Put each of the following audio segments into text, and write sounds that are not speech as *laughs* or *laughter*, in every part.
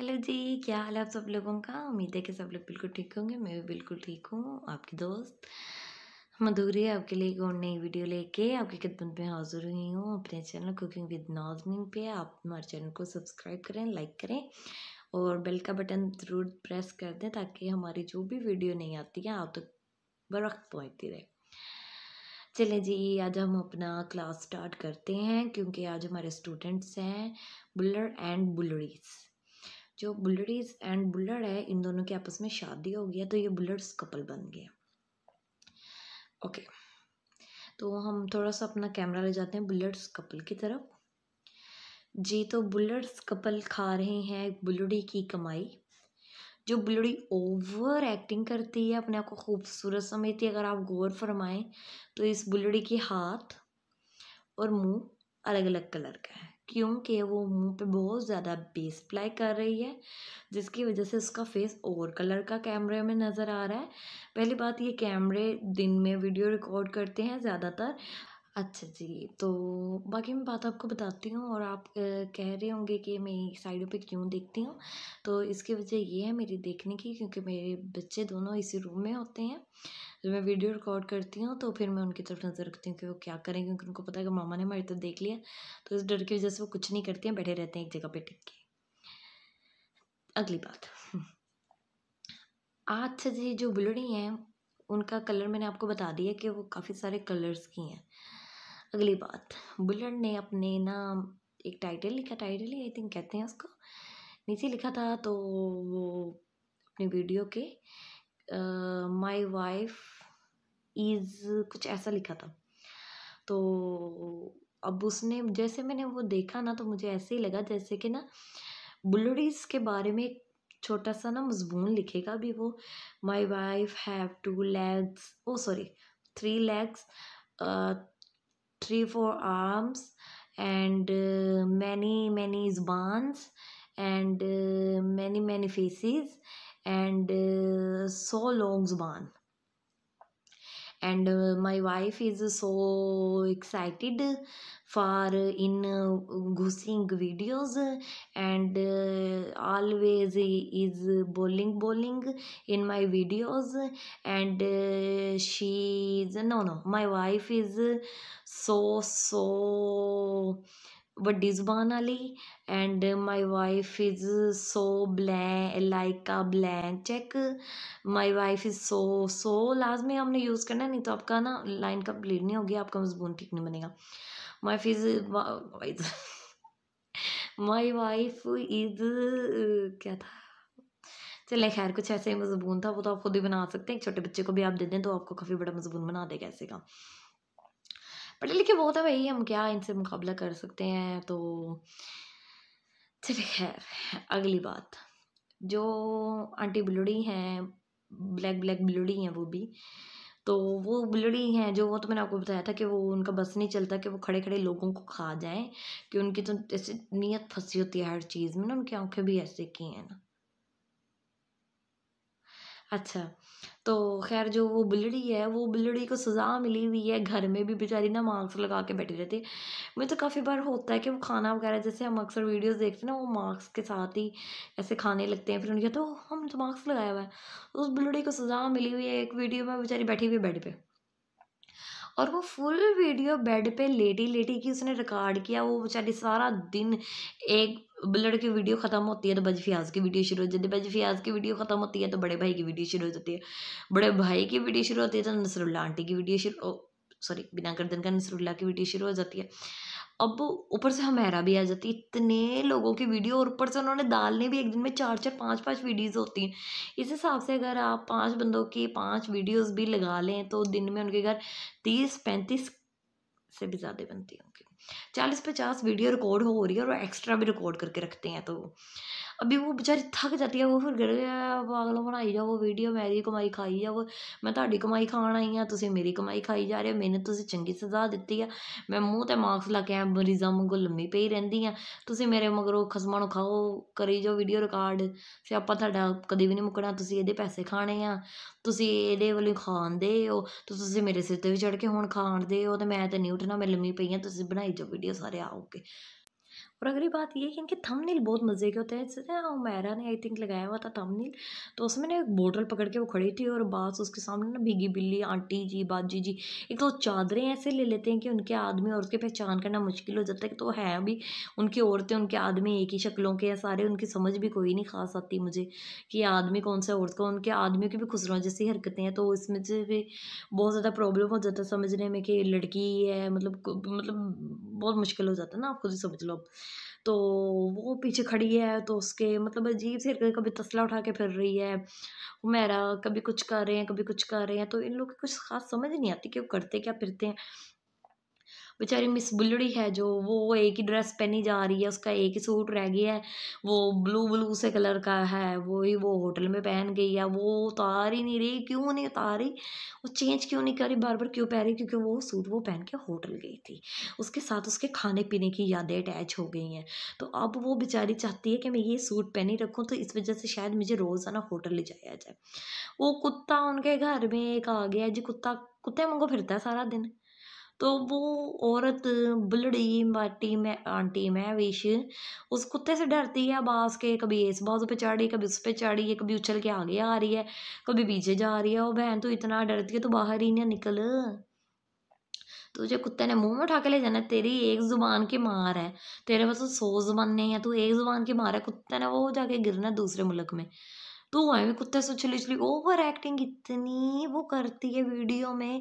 hello जी क्या हाल है आप सब लोगों का उम्मीद है कि सब लोग बिल्कुल ठीक होंगे मैं भी बिल्कुल ठीक हूँ आपकी दोस्त मधुरी आपके लिए एक और नई वीडियो लेके आपकी खिदमत में हाजिर हुई हूँ अपने चैनल कुकिंग विद नाजमिन पे आप हमारे चैनल को सब्सक्राइब करें लाइक करें और बेल का बटन ज़रूर प्रेस कर दें ताकि हमारी जो भी वीडियो नहीं आती है आप तक तो बरक्त पहुँचती रहे चले जी आज हम अपना क्लास स्टार्ट करते हैं क्योंकि आज हमारे स्टूडेंट्स हैं बुलर एंड बुलरीज़ जो बुलडीज एंड बुलड़ है इन दोनों की आपस में शादी हो गया तो ये बुलड्स कपल बन गए ओके तो हम थोड़ा सा अपना कैमरा ले जाते हैं बुलेट्स कपल की तरफ जी तो बुलेट्स कपल खा रहे हैं बुलड़ी की कमाई जो बुलड़ी ओवर एक्टिंग करती है अपने आप को खूबसूरत समझती है अगर आप गौर फरमाएं तो इस बुलड़ी के हाथ और मुंह अलग अलग कलर का है क्योंकि वो मुंह पे बहुत ज़्यादा बेस अप्लाई कर रही है जिसकी वजह से उसका फेस और कलर का कैमरे में नज़र आ रहा है पहली बात ये कैमरे दिन में वीडियो रिकॉर्ड करते हैं ज़्यादातर अच्छा जी तो बाकी मैं बात आपको बताती हूँ और आप कह रहे होंगे कि मैं साइडों पे क्यों देखती हूँ तो इसकी वजह ये है मेरी देखने की क्योंकि मेरे बच्चे दोनों इसी रूम में होते हैं जब मैं वीडियो रिकॉर्ड करती हूँ तो फिर मैं उनकी तरफ नज़र रखती हूँ कि वो क्या करें क्योंकि उनको पता है कि मामा ने हमारी तो देख लिया तो इस डर की वजह से वो कुछ नहीं करती हैं बैठे रहते हैं एक जगह पर टिक के अगली बात आज से जी जो बुलड़ी हैं उनका कलर मैंने आपको बता दिया कि वो काफ़ी सारे कलर्स की हैं अगली बात बुलड़ ने अपने ना एक टाइटल लिखा टाइटल ही आई थिंक कहते हैं उसको नीचे लिखा था तो वो अपनी वीडियो के माई वाइफ इज़ कुछ ऐसा लिखा था तो अब उसने जैसे मैंने वो देखा ना तो मुझे ऐसे ही लगा जैसे कि ना बुलडीज़ के बारे में एक छोटा सा ना मजमून लिखेगा भी वो my wife have two legs oh sorry three legs three four arms and many many जबान्स and many many faces and uh, so long span and uh, my wife is so excited for uh, in uh, goosing videos and uh, always is bowling bowling in my videos and uh, she is no no my wife is so so वी जुबान वाली and my wife is so ब्लै like ah blank cheque my wife is so so लाजमी हमने use करना है नहीं तो आपका ना लाइन कंप्लीट नहीं होगी आपका मजबून ठीक नहीं बनेगा माई फिज माई वाइफ इज क्या था चले खैर कुछ ऐसे मजबून था वो तो आप खुद ही बना सकते हैं एक छोटे बच्चे को भी आप दे दें तो आपको काफ़ी बड़ा मजबून बना देगा ऐसे का पढ़े लिखे बहुत है भाई हम क्या इनसे मुकाबला कर सकते हैं तो चलिए खैर अगली बात जो आंटी बिलुड़ी हैं ब्लैक ब्लैक बिलुड़ी हैं वो भी तो वो बिलुड़ी हैं जो वो तो मैंने आपको बताया था कि वो उनका बस नहीं चलता कि वो खड़े खड़े लोगों को खा जाएं कि उनकी तो ऐसे नीयत फंसी होती है हर चीज़ में ना उनकी आंखें भी ऐसे की हैं ना अच्छा तो खैर जो वो बिल्ली है वो बुल्लड़ी को सज़ा मिली हुई है घर में भी बेचारी ना मास्क लगा के बैठी रहती है मुझे तो काफ़ी बार होता है कि वो खाना वगैरह जैसे हम अक्सर वीडियोस देखते हैं ना वो मास्क के साथ ही ऐसे खाने लगते हैं फिर उनके तो हम तो मास्क लगाया हुआ है तो उस बिल्ली को सज़ा मिली हुई है एक वीडियो में बेचारी बैठी हुई बेड पर और वो फुल वीडियो बेड पे लेटी लेटी की उसने रिकॉर्ड किया वो बेचारी सारा दिन एक लड़के की वीडियो ख़त्म होती है तो बज आज की वीडियो शुरू हो जाती है बजफ़ी आज की वीडियो ख़त्म होती है तो बड़े भाई की वीडियो शुरू हो जाती है बड़े भाई की वीडियो शुरू होती है तो नसरुल्ला आंटी की वीडियो शुरू सॉरी बिना गर्दन का नसरुल्ला की वीडियो शुरू हो जाती है अब ऊपर से हमेरा भी आ जाती है इतने लोगों की वीडियो और ऊपर से उन्होंने डालने भी एक दिन में चार चार पाँच पाँच वीडियोज़ होती हैं इस हिसाब से अगर आप पाँच बंदों की पाँच वीडियोज़ भी लगा लें तो दिन में उनके घर तीस पैंतीस से भी ज़्यादा बनती होंगी चालीस पचास वीडियो रिकॉर्ड हो रही है और एक्स्ट्रा भी रिकॉर्ड करके रखते हैं तो ਅਭੀ ਉਹ ਵਿਚਾਰੀ ਥੱਕ ਜਾਂਦੀ ਆ ਉਹ ਫਿਰ गिर ਗਿਆ पागल ਬਣਾਈ ਜਾਓ ਵੀਡੀਓ ਮੇਰੀ ਕਮਾਈ ਖਾਈ ਜਾਓ ਮੈਂ ਤੁਹਾਡੀ ਕਮਾਈ ਖਾਣ ਆਈ ਆ ਤੁਸੀਂ ਮੇਰੀ ਕਮਾਈ ਖਾਈ ਜਾ ਰਹੇ ਹੋ ਮੈਨੂੰ ਤੁਸੀਂ ਚੰਗੀ ਸਜ਼ਾ ਦਿੱਤੀ ਆ ਮੈਂ ਮੂੰਹ ਤੇ ਮਾਸਕ ਲਾ ਕੇ ਆ ਮਰੀਜ਼ਾਂ ਵਾਂਗੂ ਲੰਮੀ ਪਈ ਰਹਿੰਦੀ ਆ ਤੁਸੀਂ ਮੇਰੇ ਮਗਰੋਂ ਖਸਮਾਂ ਨੂੰ ਖਾਓ ਕਰੀ ਜੋ ਵੀਡੀਓ ਰਿਕਾਰਡ ਸੇ ਆਪਾਂ ਤੁਹਾਡਾ ਕਦੇ ਵੀ ਨਹੀਂ ਮੁੱਕਣਾ ਤੁਸੀਂ ਇਹਦੇ ਪੈਸੇ ਖਾਣੇ ਆ ਤੁਸੀਂ ਇਹਦੇ ਵੱਲੋਂ ਖਾਂਦੇ ਹੋ ਤੁਸੀਂ ਮੇਰੇ ਸਿਰ ਤੇ ਵੀ ਚੜ ਕੇ ਹੁਣ ਖਾਣਦੇ ਹੋ ਤੇ ਮੈਂ ਤੇ ਨਿਊਟਨ ਉੱਠਣਾ ਮੈਂ ਲੰਮੀ ਪਈ ਆ ਤੁਸੀਂ ਬਣਾਈ ਜਾਓ ਵੀਡੀਓ ਸਾਰੇ ਆਓਗੇ और अगली बात ये कि इनके थंबनेल बहुत मज़े के होते हैं जैसे ना मैरा ने आई थिंक लगाया हुआ था थंबनेल तो उसमें ना एक बोतल पकड़ के वो खड़ी थी और बास उसके सामने ना भीगी बिल्ली आंटी जी बाजी जी एक तो चादरें ऐसे ले लेते हैं कि उनके आदमी और उसके पहचान करना मुश्किल हो जाता है तो है अभी उनकी औरतें उनके आदमी एक ही शक्लों के या सारे उनकी समझ भी कोई नहीं खास आती मुझे कि आदमी कौन सा औरत का उनके आदमियों की भी खुसरों जैसी हरकतें हैं तो इसमें से भी बहुत ज़्यादा प्रॉब्लम हो जाता है समझने में कि लड़की है मतलब मतलब बहुत मुश्किल हो जाता है ना आप खुद ही समझ लो अब तो वो पीछे खड़ी है तो उसके मतलब अजीब से कभी तसला उठा के फिर रही है मेरा कभी कुछ कर रहे हैं कभी कुछ कर रहे हैं तो इन लोग की कुछ खास समझ नहीं आती कि वो करते क्या फिरते हैं बेचारी मिस बुल्लड़ी है जो वो एक ही ड्रेस पहनी जा रही है उसका एक ही सूट रह गया है वो ब्लू ब्लू से कलर का है वो ही वो होटल में पहन गई है वो उतार ही नहीं रही क्यों नहीं उतार रही वो चेंज क्यों नहीं कर रही बार बार क्यों पह रही क्योंकि वो सूट वो पहन के होटल गई थी उसके साथ उसके खाने पीने की यादें अटैच हो गई हैं तो अब वो बेचारी चाहती है कि मैं ये सूट पहनी रखूँ तो इस वजह से शायद मुझे रोज़ाना होटल ले जाया जाए वो कुत्ता उनके घर में एक आ गया जी कुत्ता कुत्ते मंगो फिरता है सारा दिन तो वो औरत बुलड़ी माटी में आंटी मैं विश उस कुत्ते से डरती है बाँस के कभी इस बाँस पे चढ़ी कभी उस पर चढ़ी है कभी उछल के आगे आ रही है कभी पीछे जा रही है वो बहन तो इतना डरती है तो बाहर ही ना निकल तुझे कुत्ते ने मुंह में उठा के ले जाना तेरी एक जुबान की मार है तेरे पास तो सौ जुबान नहीं है तू एक जुबान की मार है कुत्ते ने वो जाके गिरना दूसरे मुल्क में तो हमें कुत्ते से उछली ओवर एक्टिंग इतनी वो करती है वीडियो में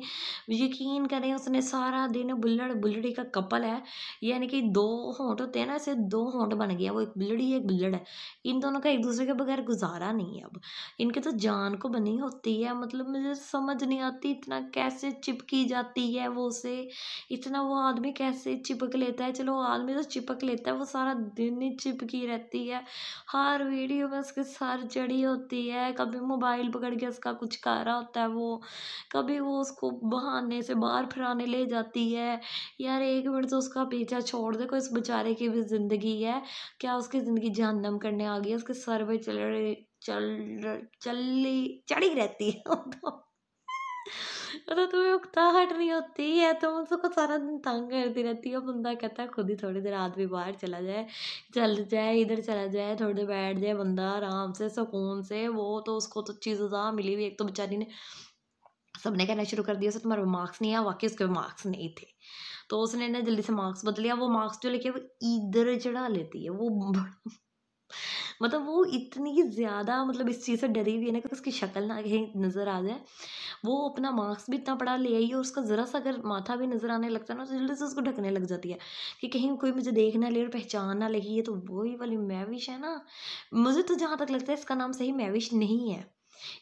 यकीन करें उसने सारा दिन बुल्लड़ बुल्लड़ी का कपल है यानी कि दो होंठ होते हैं ना ऐसे दो होंठ बन गया वो एक बुल्लड़ी एक बुल्लड़ है इन दोनों का एक दूसरे के बगैर गुजारा नहीं है अब इनके तो जान को बनी होती है मतलब मुझे समझ नहीं आती इतना कैसे चिपकी जाती है वो उसे इतना वो आदमी कैसे चिपक लेता है चलो आदमी तो चिपक लेता है वो सारा दिन ही चिपकी रहती है हर वीडियो में उसके सर चढ़ी होती होती है कभी मोबाइल पकड़ के उसका कुछ कर रहा होता है वो कभी वो उसको बहाने से बाहर फिराने ले जाती है यार एक मिनट तो उसका पीछा छोड़ दे कोई इस बेचारे की भी ज़िंदगी है क्या उसकी ज़िंदगी जहन्नम करने आ गई है उसके सर पर चल रही चल चली चढ़ी रहती है *laughs* मतलब तुम्हें हट नहीं होती है तुम तो उसको सारा दिन तंग करती रहती है बंदा कहता है खुद ही थोड़ी देर रात भी बाहर चला जाए चल जाए इधर चला जाए थोड़ी देर बैठ जाए बंदा आराम से सुकून से वो तो उसको तो चीज़ ज़्यादा मिली हुई एक तो बेचारी ने सबने कहना शुरू कर दिया उसे तुम्हारे मार्क्स नहीं आया वाकई उसके मार्क्स नहीं थे तो उसने ना जल्दी से मार्क्स बदलिया वो मार्क्स जो लेके वो इधर चढ़ा लेती है वो *laughs* मतलब वो इतनी ज़्यादा मतलब इस चीज़ से डरी हुई है ना कि उसकी शक्ल ना कहीं नज़र आ जाए वो अपना मास्क भी इतना पड़ा ले आई है और उसका ज़रा सा अगर माथा भी नज़र आने लगता है ना तो जल्दी से उसको ढकने लग जाती है कि कहीं कोई मुझे देख ले और पहचान ना लगी है तो वही वाली मैविश है ना मुझे तो जहाँ तक लगता है इसका नाम सही मैविश नहीं है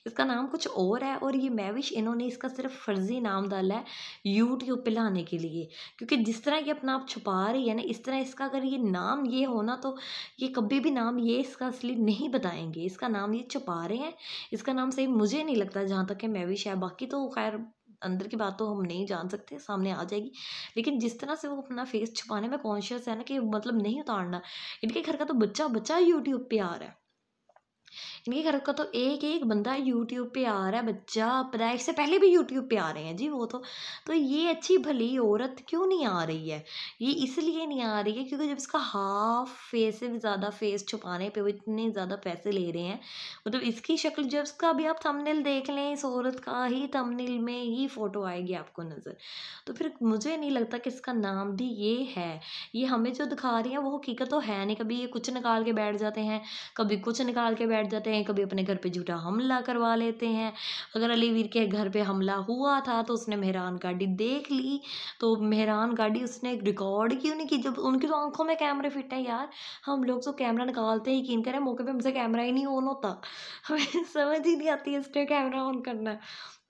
इसका नाम कुछ और है और ये मैविश इन्होंने इसका सिर्फ फर्जी नाम डाला है यूट्यूब पे लाने के लिए क्योंकि जिस तरह ये अपना आप छुपा रही है ना इस तरह इसका अगर ये नाम ये होना तो ये कभी भी नाम ये इसका असली नहीं बताएंगे इसका नाम ये छुपा रहे हैं इसका नाम सही मुझे नहीं लगता जहाँ तक कि मैविश है बाकी तो खैर अंदर की बात तो हम नहीं जान सकते सामने आ जाएगी लेकिन जिस तरह से वो अपना फेस छुपाने में कॉन्शियस है ना कि मतलब नहीं उतारना इनके घर का तो बच्चा बच्चा यूट्यूब पे आ रहा है इनके घर का तो एक एक बंदा यूट्यूब पे आ रहा है बच्चा पैदाइश से पहले भी यूट्यूब पे आ रहे हैं जी वो तो तो ये अच्छी भली औरत क्यों नहीं आ रही है ये इसलिए नहीं आ रही है क्योंकि जब इसका हाफ फेस से भी ज़्यादा फेस छुपाने पे वो इतने ज़्यादा पैसे ले रहे हैं मतलब तो इसकी शक्ल जब इसका भी आप थंबनेल देख लें इस औरत का ही थंबनेल में ही फ़ोटो आएगी आपको नज़र तो फिर मुझे नहीं लगता कि इसका नाम भी ये है ये हमें जो दिखा रही है वो हकीकत तो है नहीं कभी ये कुछ निकाल के बैठ जाते हैं कभी कुछ निकाल के बैठ जाते हैं हैं कभी अपने घर पे झूठा हमला करवा लेते हैं अगर अली वीर के घर पे हमला हुआ था तो उसने मेहरान गाड़ी देख ली तो मेहरान गाड़ी उसने रिकॉर्ड क्यों नहीं की जब उनकी तो आंखों में कैमरे फिट हैं यार हम लोग तो कैमरा निकालते ही कीन करें मौके पर हमसे कैमरा ही नहीं ऑन होता हमें *laughs* समझ ही नहीं आती इसलिए कैमरा ऑन करना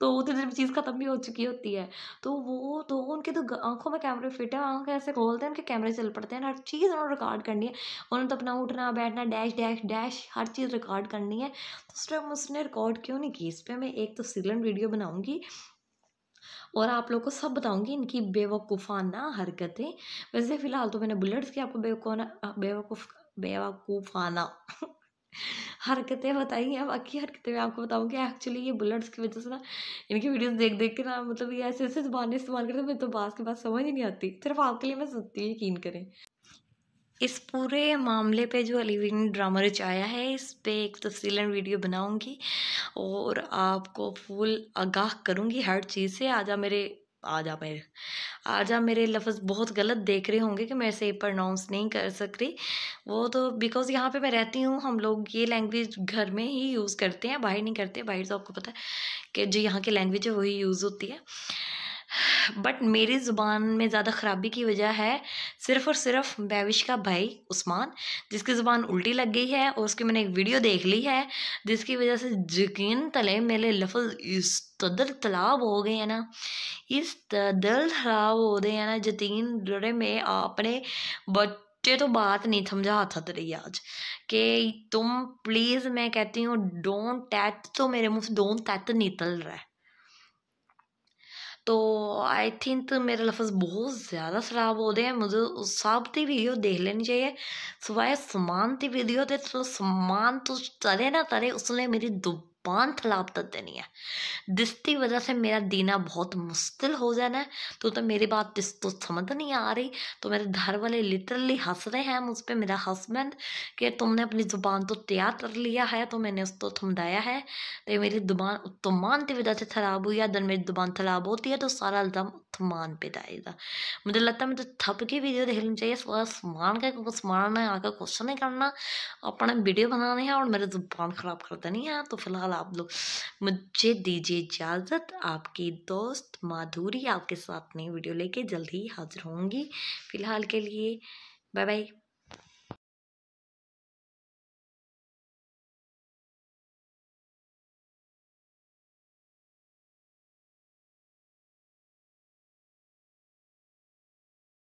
तो उतनी देर में चीज़ ख़त्म भी हो चुकी होती है तो वो तो उनके तो आंखों में कैमरे फिट है आंखें ऐसे खोलते हैं उनके कैमरे चल पड़ते हैं हर चीज़ उन्होंने रिकॉर्ड करनी है उन्होंने तो अपना उठना बैठना डैश डैश डैश हर चीज़ रिकॉर्ड करनी है तो उस टाइम उसने रिकॉर्ड क्यों नहीं की इस पर मैं एक तो सिलेंट वीडियो बनाऊँगी और आप लोग को सब बताऊंगी इनकी बेवकूफ़ाना हरकतें वैसे फ़िलहाल तो मैंने बुलेट्स की आपको बेवकूफ़ाना बेवकूफ़ बेवकूफ़ाना हरकतें बताई हैं बाकी हरकतें मैं आपको बताऊँ कि एक्चुअली ये बुलेट्स की वजह से ना इनकी वीडियोस देख देख के ना मतलब ये ऐसे ऐसे जबान इस्तेमाल करते मेरे तो बात के बाद समझ ही नहीं आती सिर्फ आपके लिए मैं सोचती हूँ यकीन करें इस पूरे मामले पे जो अलीविन ड्रामा रचाया है इस पर एक तफसीला वीडियो बनाऊंगी और आपको फुल आगाह करूंगी हर चीज़ से आज आप मेरे आ जा मेरे जा मेरे लफ्ज़ बहुत गलत देख रहे होंगे कि मैं से प्रोनाउंस नहीं कर सक रही वो तो बिकॉज़ यहाँ पे मैं रहती हूँ हम लोग ये लैंग्वेज घर में ही यूज़ करते हैं बाहर नहीं करते बाहर तो आपको पता है कि जो यहाँ की लैंग्वेज है वही यूज़ होती है बट मेरी ज़ुबान में ज़्यादा ख़राबी की वजह है सिर्फ़ और सिर्फ बैविश का भाई उस्मान जिसकी ज़ुबान उल्टी लग गई है और उसकी मैंने एक वीडियो देख ली है जिसकी वजह से यकीन तले मेरे लफ्ज़ इस तदर तलाब हो गए हैं ना इस तदर तलाब हो गए हैं ना जतीन जोड़े में आपने बच बच्चे तो बात नहीं समझा था तेरी आज कि तुम प्लीज़ मैं कहती हूँ डोंट टैत तो मेरे मुँह से डोंट टैत नितल रहा है तो आई थिंक मेरे लफ्ज़ बहुत ज़्यादा खराब हो रहे हैं मुझे उस साहब की वीडियो देख लेनी चाहिए सवाए समान की वीडियो दे तो समान तो तरे ना तरे उसने मेरी दुब पान थलाब तक देनी है जिसकी वजह से मेरा देना बहुत मुश्किल हो जाना है तो तो मेरी बात इस तो समझ नहीं आ रही तो मेरे घर वाले लिटरली हंस रहे हैं मुझ पर मेरा हस्बैंड कि तुमने अपनी ज़ुबान तो तैयार कर लिया है तो मैंने उसको थमदाया है तो मेरी जुबान तो मान की वजह से ख़राब हुई है अगर मेरी ज़ुबान खराब होती है तो सारा इल्ज़ाम समान पे जाएगा मुझे लगता है मुझे थप के वीडियो देख लेनी चाहिए समान का समान है आगे क्वेश्चन नहीं करना अपने वीडियो बनाने हैं और मेरी जुबान ख़राब कर देनी है तो फिलहाल आप लोग मुझे दीजिए इजाज़त आपकी दोस्त माधुरी आपके साथ नई वीडियो लेके जल्द ही हाजिर होंगी फिलहाल के लिए बाय बाय